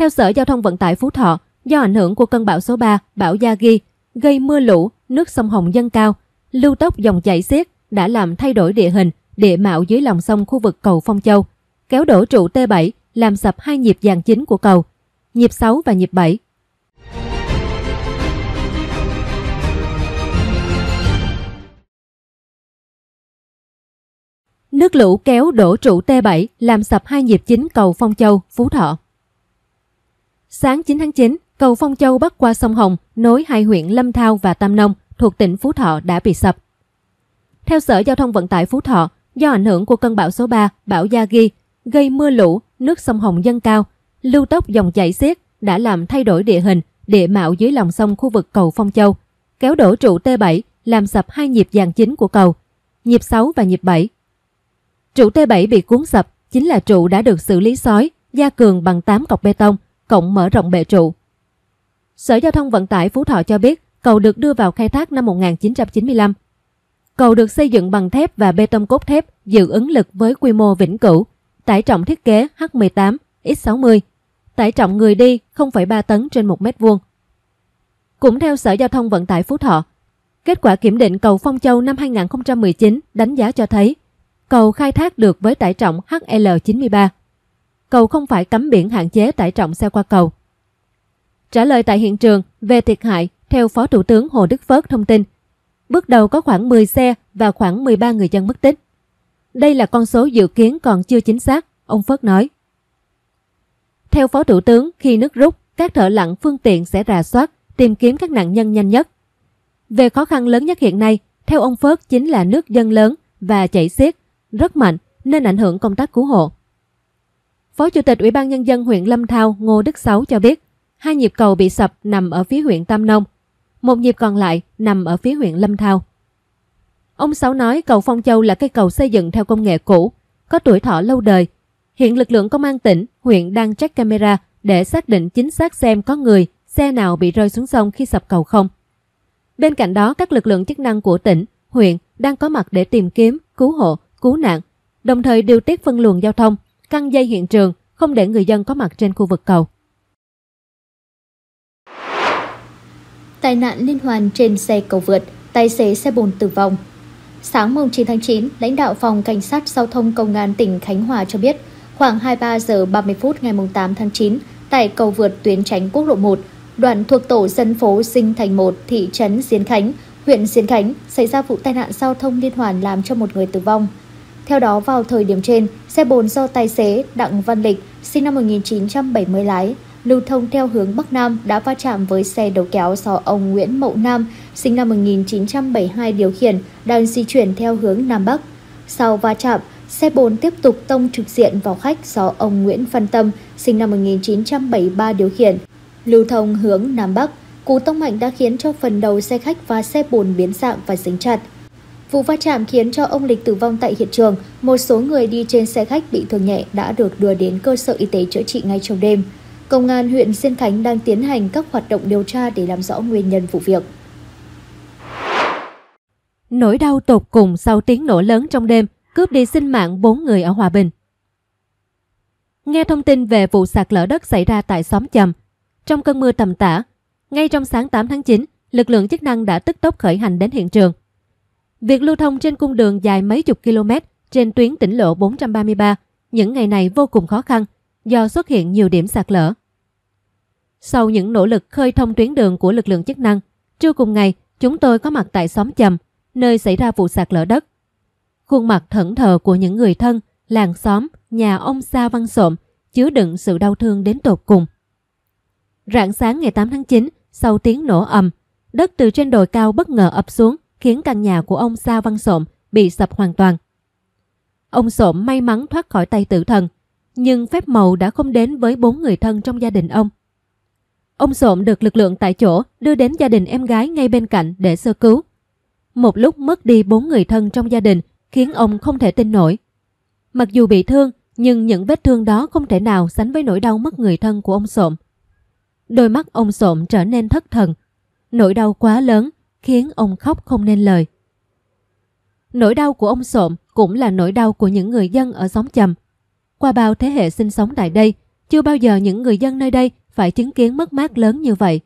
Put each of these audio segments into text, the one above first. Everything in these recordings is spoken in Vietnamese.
Theo Sở Giao thông Vận tải Phú Thọ, do ảnh hưởng của cơn bão số 3, bão Gia Ghi, gây mưa lũ, nước sông Hồng dâng cao, lưu tốc dòng chảy xiết đã làm thay đổi địa hình, địa mạo dưới lòng sông khu vực cầu Phong Châu, kéo đổ trụ T7, làm sập hai nhịp dàn chính của cầu, nhịp 6 và nhịp 7. Nước lũ kéo đổ trụ T7 làm sập hai nhịp chính cầu Phong Châu, Phú Thọ. Sáng 9 tháng 9, cầu Phong Châu bắc qua sông Hồng nối hai huyện Lâm Thao và Tam Nông thuộc tỉnh Phú Thọ đã bị sập. Theo Sở Giao thông Vận tải Phú Thọ, do ảnh hưởng của cơn bão số 3, bão Gia Ghi, gây mưa lũ, nước sông Hồng dâng cao, lưu tốc dòng chảy xiết đã làm thay đổi địa hình, địa mạo dưới lòng sông khu vực cầu Phong Châu, kéo đổ trụ T7, làm sập hai nhịp dàn chính của cầu, nhịp 6 và nhịp 7. Trụ T7 bị cuốn sập chính là trụ đã được xử lý sói, gia cường bằng 8 cọc bê tông, cộng mở rộng bệ trụ. Sở Giao thông Vận tải Phú Thọ cho biết cầu được đưa vào khai thác năm 1995. Cầu được xây dựng bằng thép và bê tông cốt thép dự ứng lực với quy mô vĩnh cửu, tải trọng thiết kế H18, X60, tải trọng người đi 0,3 tấn trên 1 mét vuông. Cũng theo Sở Giao thông Vận tải Phú Thọ, kết quả kiểm định cầu Phong Châu năm 2019 đánh giá cho thấy cầu khai thác được với tải trọng HL93 cầu không phải cấm biển hạn chế tải trọng xe qua cầu. Trả lời tại hiện trường về thiệt hại, theo Phó Thủ tướng Hồ Đức Phớt thông tin, bước đầu có khoảng 10 xe và khoảng 13 người dân mất tích. Đây là con số dự kiến còn chưa chính xác, ông Phớt nói. Theo Phó Thủ tướng, khi nước rút, các thợ lặn phương tiện sẽ rà soát, tìm kiếm các nạn nhân nhanh nhất. Về khó khăn lớn nhất hiện nay, theo ông Phớt chính là nước dân lớn và chảy xiết, rất mạnh nên ảnh hưởng công tác cứu hộ. Phó Chủ tịch Ủy ban Nhân dân huyện Lâm Thao Ngô Đức Sáu cho biết, hai nhịp cầu bị sập nằm ở phía huyện Tam Nông, một nhịp còn lại nằm ở phía huyện Lâm Thao. Ông Sáu nói cầu Phong Châu là cây cầu xây dựng theo công nghệ cũ, có tuổi thọ lâu đời. Hiện lực lượng công an tỉnh, huyện đang check camera để xác định chính xác xem có người, xe nào bị rơi xuống sông khi sập cầu không. Bên cạnh đó, các lực lượng chức năng của tỉnh, huyện đang có mặt để tìm kiếm, cứu hộ, cứu nạn, đồng thời điều tiết phân luồng giao thông, căng dây hiện trường, không để người dân có mặt trên khu vực cầu. Tai nạn liên hoàn trên xe cầu vượt, tài xế xe bồn tử vong. Sáng 9 tháng 9, lãnh đạo phòng cảnh sát giao thông công an tỉnh Khánh Hòa cho biết, khoảng 23 giờ 30 phút ngày 8 tháng 9, tại cầu vượt tuyến tránh quốc lộ 1, đoạn thuộc tổ dân phố Sinh Thành 1, thị trấn Diên Khánh, huyện Diên Khánh xảy ra vụ tai nạn giao thông liên hoàn làm cho một người tử vong, theo đó, vào thời điểm trên, xe bồn do tài xế Đặng Văn Lịch, sinh năm 1970 lái, lưu thông theo hướng Bắc Nam đã va chạm với xe đầu kéo do ông Nguyễn Mậu Nam, sinh năm 1972 điều khiển, đang di chuyển theo hướng Nam Bắc. Sau va chạm, xe bồn tiếp tục tông trực diện vào khách do ông Nguyễn Văn Tâm, sinh năm 1973 điều khiển, lưu thông hướng Nam Bắc. Cú tông mạnh đã khiến cho phần đầu xe khách và xe bồn biến dạng và dính chặt. Vụ va chạm khiến cho ông Lịch tử vong tại hiện trường, một số người đi trên xe khách bị thương nhẹ đã được đưa đến cơ sở y tế chữa trị ngay trong đêm. Công an huyện Diên Khánh đang tiến hành các hoạt động điều tra để làm rõ nguyên nhân vụ việc. Nỗi đau tột cùng sau tiếng nổ lớn trong đêm cướp đi sinh mạng 4 người ở Hòa Bình. Nghe thông tin về vụ sạt lở đất xảy ra tại xóm Chầm, trong cơn mưa tầm tã, ngay trong sáng 8 tháng 9, lực lượng chức năng đã tức tốc khởi hành đến hiện trường. Việc lưu thông trên cung đường dài mấy chục km trên tuyến tỉnh lộ 433 những ngày này vô cùng khó khăn do xuất hiện nhiều điểm sạt lở. Sau những nỗ lực khơi thông tuyến đường của lực lượng chức năng, trưa cùng ngày chúng tôi có mặt tại xóm Chầm, nơi xảy ra vụ sạt lở đất. Khuôn mặt thẫn thờ của những người thân, làng xóm, nhà ông Sa Văn Sộm chứa đựng sự đau thương đến tột cùng. Rạng sáng ngày 8 tháng 9, sau tiếng nổ ầm, đất từ trên đồi cao bất ngờ ập xuống, khiến căn nhà của ông Sa Văn Sộm bị sập hoàn toàn. Ông Sộm may mắn thoát khỏi tay tử thần, nhưng phép màu đã không đến với bốn người thân trong gia đình ông. Ông Sộm được lực lượng tại chỗ đưa đến gia đình em gái ngay bên cạnh để sơ cứu. Một lúc mất đi bốn người thân trong gia đình khiến ông không thể tin nổi. Mặc dù bị thương, nhưng những vết thương đó không thể nào sánh với nỗi đau mất người thân của ông Sộm. Đôi mắt ông Sộm trở nên thất thần. Nỗi đau quá lớn khiến ông khóc không nên lời. Nỗi đau của ông Sộm cũng là nỗi đau của những người dân ở xóm Chầm. Qua bao thế hệ sinh sống tại đây, chưa bao giờ những người dân nơi đây phải chứng kiến mất mát lớn như vậy.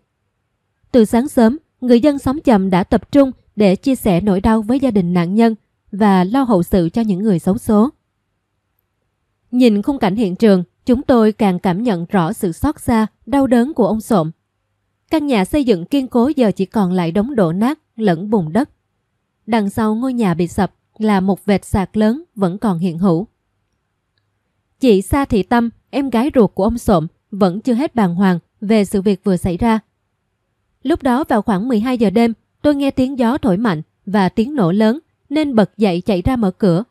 Từ sáng sớm, người dân xóm Chầm đã tập trung để chia sẻ nỗi đau với gia đình nạn nhân và lo hậu sự cho những người xấu số. Nhìn khung cảnh hiện trường, chúng tôi càng cảm nhận rõ sự xót xa, đau đớn của ông Sộm Căn nhà xây dựng kiên cố giờ chỉ còn lại đống đổ nát lẫn bùn đất. Đằng sau ngôi nhà bị sập là một vệt sạc lớn vẫn còn hiện hữu. Chị Sa Thị Tâm, em gái ruột của ông Sộm, vẫn chưa hết bàng hoàng về sự việc vừa xảy ra. Lúc đó vào khoảng 12 giờ đêm, tôi nghe tiếng gió thổi mạnh và tiếng nổ lớn nên bật dậy chạy ra mở cửa.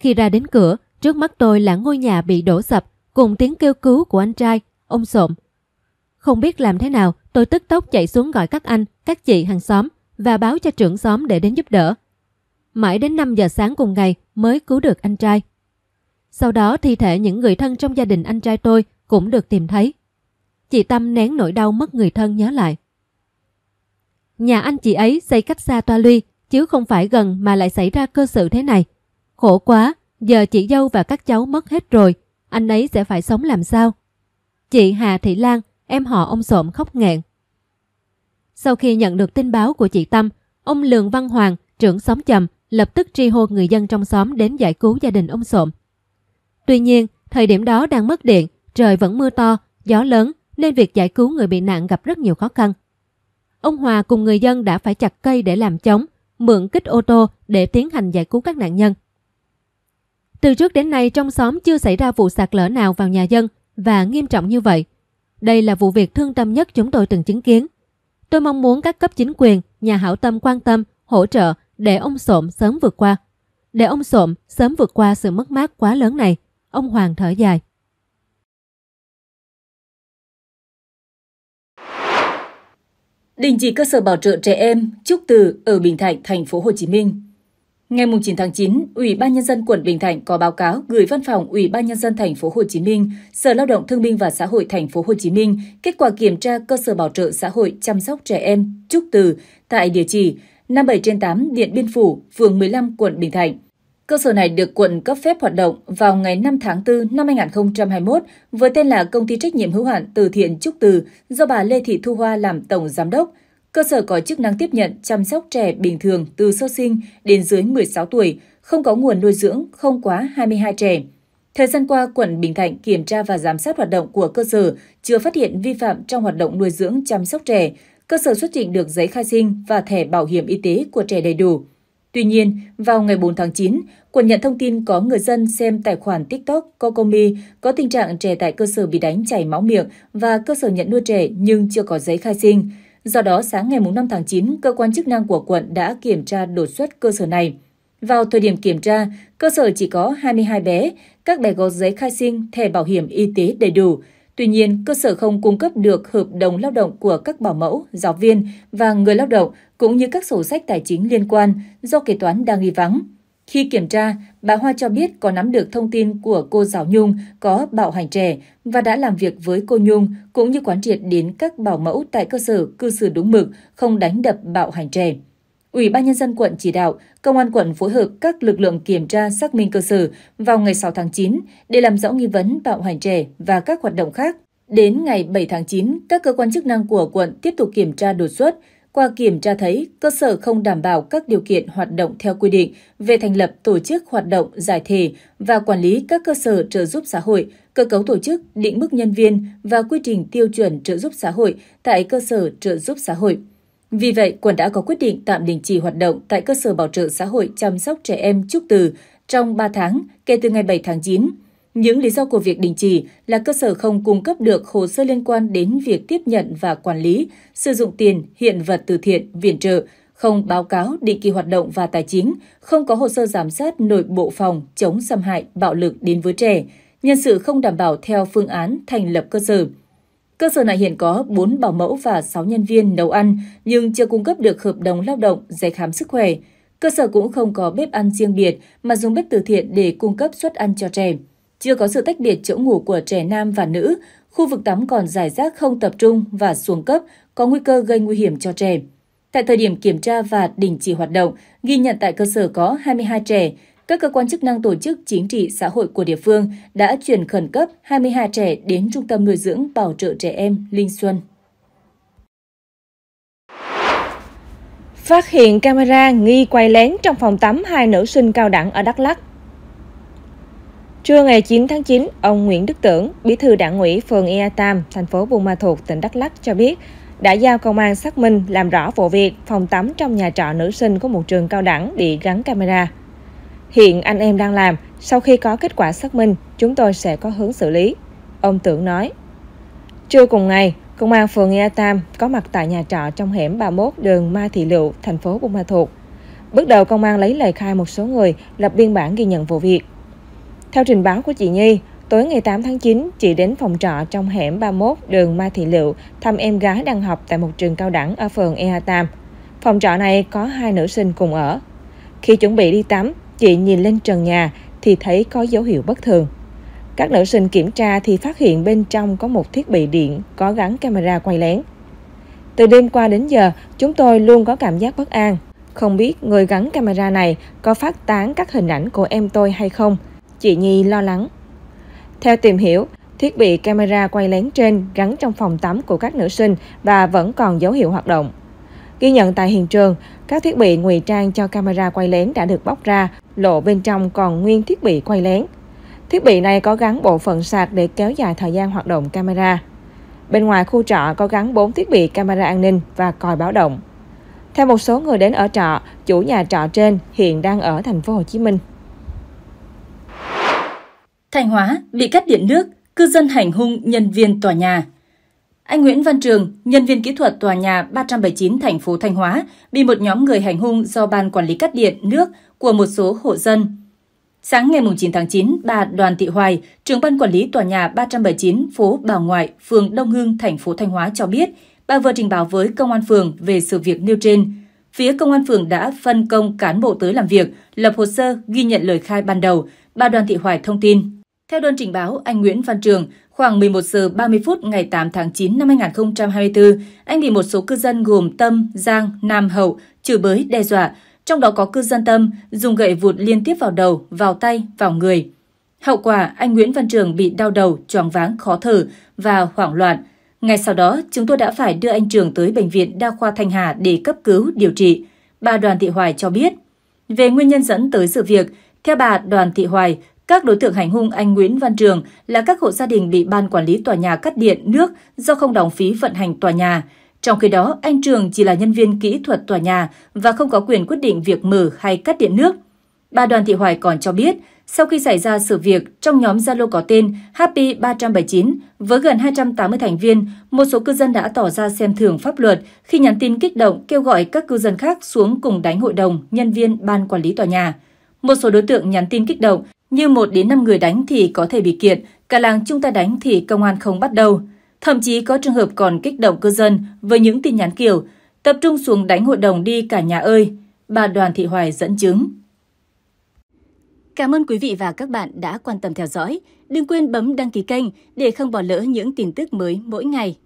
Khi ra đến cửa, trước mắt tôi là ngôi nhà bị đổ sập cùng tiếng kêu cứu của anh trai, ông Sộm không biết làm thế nào, tôi tức tốc chạy xuống gọi các anh, các chị hàng xóm và báo cho trưởng xóm để đến giúp đỡ. Mãi đến 5 giờ sáng cùng ngày mới cứu được anh trai. Sau đó thi thể những người thân trong gia đình anh trai tôi cũng được tìm thấy. Chị Tâm nén nỗi đau mất người thân nhớ lại. Nhà anh chị ấy xây cách xa toa luy, chứ không phải gần mà lại xảy ra cơ sự thế này. Khổ quá, giờ chị dâu và các cháu mất hết rồi, anh ấy sẽ phải sống làm sao? Chị Hà Thị Lan em họ ông Sộm khóc nghẹn. Sau khi nhận được tin báo của chị Tâm, ông Lường Văn Hoàng, trưởng xóm chầm, lập tức tri hô người dân trong xóm đến giải cứu gia đình ông Sộm. Tuy nhiên, thời điểm đó đang mất điện, trời vẫn mưa to, gió lớn nên việc giải cứu người bị nạn gặp rất nhiều khó khăn. Ông Hòa cùng người dân đã phải chặt cây để làm chống, mượn kích ô tô để tiến hành giải cứu các nạn nhân. Từ trước đến nay trong xóm chưa xảy ra vụ sạt lở nào vào nhà dân và nghiêm trọng như vậy. Đây là vụ việc thương tâm nhất chúng tôi từng chứng kiến. Tôi mong muốn các cấp chính quyền, nhà hảo tâm quan tâm, hỗ trợ để ông Sộm sớm vượt qua. Để ông Sộm sớm vượt qua sự mất mát quá lớn này, ông Hoàng thở dài. Đình chỉ cơ sở bảo trợ trẻ em Trúc Từ ở Bình Thạnh, thành phố Hồ Chí Minh Ngày 9 tháng 9, Ủy ban nhân dân quận Bình Thạnh có báo cáo gửi Văn phòng Ủy ban nhân dân thành phố Hồ Chí Minh, Sở Lao động Thương binh và Xã hội thành phố Hồ Chí Minh kết quả kiểm tra cơ sở bảo trợ xã hội chăm sóc trẻ em Trúc Từ tại địa chỉ 57 trên 8 Điện Biên Phủ, phường 15, quận Bình Thạnh. Cơ sở này được quận cấp phép hoạt động vào ngày 5 tháng 4 năm 2021 với tên là Công ty trách nhiệm hữu hạn Từ thiện Trúc Từ do bà Lê Thị Thu Hoa làm tổng giám đốc – Cơ sở có chức năng tiếp nhận, chăm sóc trẻ bình thường từ sơ sinh đến dưới 16 tuổi, không có nguồn nuôi dưỡng, không quá 22 trẻ. Thời gian qua, quận Bình Thạnh kiểm tra và giám sát hoạt động của cơ sở, chưa phát hiện vi phạm trong hoạt động nuôi dưỡng chăm sóc trẻ. Cơ sở xuất trình được giấy khai sinh và thẻ bảo hiểm y tế của trẻ đầy đủ. Tuy nhiên, vào ngày 4 tháng 9, quận nhận thông tin có người dân xem tài khoản TikTok Kokomi có tình trạng trẻ tại cơ sở bị đánh chảy máu miệng và cơ sở nhận nuôi trẻ nhưng chưa có giấy khai sinh. Do đó, sáng ngày 5 tháng 9, cơ quan chức năng của quận đã kiểm tra đột xuất cơ sở này. Vào thời điểm kiểm tra, cơ sở chỉ có 22 bé, các bé có giấy khai sinh, thẻ bảo hiểm y tế đầy đủ. Tuy nhiên, cơ sở không cung cấp được hợp đồng lao động của các bảo mẫu, giáo viên và người lao động, cũng như các sổ sách tài chính liên quan do kế toán đang đi vắng. Khi kiểm tra, bà Hoa cho biết có nắm được thông tin của cô giáo Nhung có bạo hành trẻ và đã làm việc với cô Nhung cũng như quán triệt đến các bảo mẫu tại cơ sở cư xử đúng mực, không đánh đập bạo hành trẻ. Ủy ban Nhân dân quận chỉ đạo, Công an quận phối hợp các lực lượng kiểm tra xác minh cơ sở vào ngày 6 tháng 9 để làm rõ nghi vấn bạo hành trẻ và các hoạt động khác. Đến ngày 7 tháng 9, các cơ quan chức năng của quận tiếp tục kiểm tra đột xuất, qua kiểm tra thấy, cơ sở không đảm bảo các điều kiện hoạt động theo quy định về thành lập tổ chức hoạt động giải thể và quản lý các cơ sở trợ giúp xã hội, cơ cấu tổ chức, định mức nhân viên và quy trình tiêu chuẩn trợ giúp xã hội tại cơ sở trợ giúp xã hội. Vì vậy, quận đã có quyết định tạm đình chỉ hoạt động tại cơ sở bảo trợ xã hội chăm sóc trẻ em Trúc Từ trong 3 tháng kể từ ngày 7 tháng 9 những lý do của việc đình chỉ là cơ sở không cung cấp được hồ sơ liên quan đến việc tiếp nhận và quản lý, sử dụng tiền, hiện vật từ thiện, viện trợ, không báo cáo định kỳ hoạt động và tài chính, không có hồ sơ giám sát nội bộ phòng chống xâm hại, bạo lực đến với trẻ, nhân sự không đảm bảo theo phương án thành lập cơ sở. Cơ sở này hiện có 4 bảo mẫu và 6 nhân viên nấu ăn nhưng chưa cung cấp được hợp đồng lao động, giấy khám sức khỏe. Cơ sở cũng không có bếp ăn riêng biệt mà dùng bếp từ thiện để cung cấp suất ăn cho trẻ. Chưa có sự tách biệt chỗ ngủ của trẻ nam và nữ, khu vực tắm còn giải rác không tập trung và xuống cấp, có nguy cơ gây nguy hiểm cho trẻ. Tại thời điểm kiểm tra và đình chỉ hoạt động, ghi nhận tại cơ sở có 22 trẻ, các cơ quan chức năng tổ chức chính trị xã hội của địa phương đã chuyển khẩn cấp 22 trẻ đến Trung tâm nuôi dưỡng bảo trợ trẻ em Linh Xuân. Phát hiện camera nghi quay lén trong phòng tắm hai nữ sinh cao đẳng ở Đắk Lắk Trưa ngày 9 tháng 9, ông Nguyễn Đức Tưởng, Bí thư Đảng ủy phường Ea Tam, thành phố Buôn Ma Thuột, tỉnh Đắk Lắk cho biết, đã giao công an xác minh làm rõ vụ việc phòng tắm trong nhà trọ nữ sinh của một trường cao đẳng bị gắn camera. Hiện anh em đang làm, sau khi có kết quả xác minh, chúng tôi sẽ có hướng xử lý. Ông Tưởng nói. Trưa cùng ngày, Công an phường Ea Tam có mặt tại nhà trọ trong hẻm 31 đường Ma Thị Lựu, thành phố Buôn Ma Thuột. Bước đầu, công an lấy lời khai một số người, lập biên bản ghi nhận vụ việc. Theo trình báo của chị Nhi, tối ngày 8 tháng 9, chị đến phòng trọ trong hẻm 31 đường Mai Thị Lựu thăm em gái đang học tại một trường cao đẳng ở phường ea Tam. Phòng trọ này có hai nữ sinh cùng ở. Khi chuẩn bị đi tắm, chị nhìn lên trần nhà thì thấy có dấu hiệu bất thường. Các nữ sinh kiểm tra thì phát hiện bên trong có một thiết bị điện có gắn camera quay lén. Từ đêm qua đến giờ, chúng tôi luôn có cảm giác bất an. Không biết người gắn camera này có phát tán các hình ảnh của em tôi hay không – chị Nhi lo lắng. Theo tìm hiểu, thiết bị camera quay lén trên gắn trong phòng tắm của các nữ sinh và vẫn còn dấu hiệu hoạt động. Ghi nhận tại hiện trường, các thiết bị ngụy trang cho camera quay lén đã được bóc ra, lộ bên trong còn nguyên thiết bị quay lén. Thiết bị này có gắn bộ phận sạc để kéo dài thời gian hoạt động camera. Bên ngoài khu trọ có gắn 4 thiết bị camera an ninh và còi báo động. Theo một số người đến ở trọ, chủ nhà trọ trên hiện đang ở thành phố Hồ Chí Minh. Thanh Hóa bị cắt điện nước, cư dân hành hung nhân viên tòa nhà. Anh Nguyễn Văn Trường, nhân viên kỹ thuật tòa nhà 379 thành phố Thanh Hóa, bị một nhóm người hành hung do ban quản lý cắt điện nước của một số hộ dân. Sáng ngày 9 tháng 9, bà Đoàn Thị Hoài, trưởng ban quản lý tòa nhà 379 phố Bảo Ngoại, phường Đông Hưng, thành phố Thanh Hóa cho biết, bà vừa trình báo với công an phường về sự việc nêu trên. Phía công an phường đã phân công cán bộ tới làm việc, lập hồ sơ ghi nhận lời khai ban đầu, bà Đoàn Thị Hoài thông tin. Theo đơn trình báo, anh Nguyễn Văn Trường, khoảng 11 giờ 30 phút ngày 8 tháng 9 năm 2024, anh bị một số cư dân gồm Tâm, Giang, Nam Hậu chửi bới, đe dọa, trong đó có cư dân Tâm dùng gậy vụt liên tiếp vào đầu, vào tay, vào người. Hậu quả, anh Nguyễn Văn Trường bị đau đầu, choáng váng, khó thở và hoảng loạn. Ngay sau đó, chúng tôi đã phải đưa anh Trường tới bệnh viện Đa khoa Thanh Hà để cấp cứu, điều trị. Bà Đoàn Thị Hoài cho biết. Về nguyên nhân dẫn tới sự việc, theo bà Đoàn Thị Hoài, các đối tượng hành hung anh Nguyễn Văn Trường là các hộ gia đình bị ban quản lý tòa nhà cắt điện, nước do không đóng phí vận hành tòa nhà. Trong khi đó, anh Trường chỉ là nhân viên kỹ thuật tòa nhà và không có quyền quyết định việc mở hay cắt điện nước. Bà Đoàn Thị Hoài còn cho biết, sau khi xảy ra sự việc, trong nhóm Zalo có tên Happy 379 với gần 280 thành viên, một số cư dân đã tỏ ra xem thường pháp luật khi nhắn tin kích động kêu gọi các cư dân khác xuống cùng đánh hội đồng, nhân viên ban quản lý tòa nhà. Một số đối tượng nhắn tin kích động như một đến năm người đánh thì có thể bị kiện, cả làng chúng ta đánh thì công an không bắt đầu. Thậm chí có trường hợp còn kích động cư dân với những tin nhắn kiểu tập trung xuống đánh hội đồng đi cả nhà ơi, bà Đoàn Thị Hoài dẫn chứng. Cảm ơn quý vị và các bạn đã quan tâm theo dõi. Đừng quên bấm đăng ký kênh để không bỏ lỡ những tin tức mới mỗi ngày.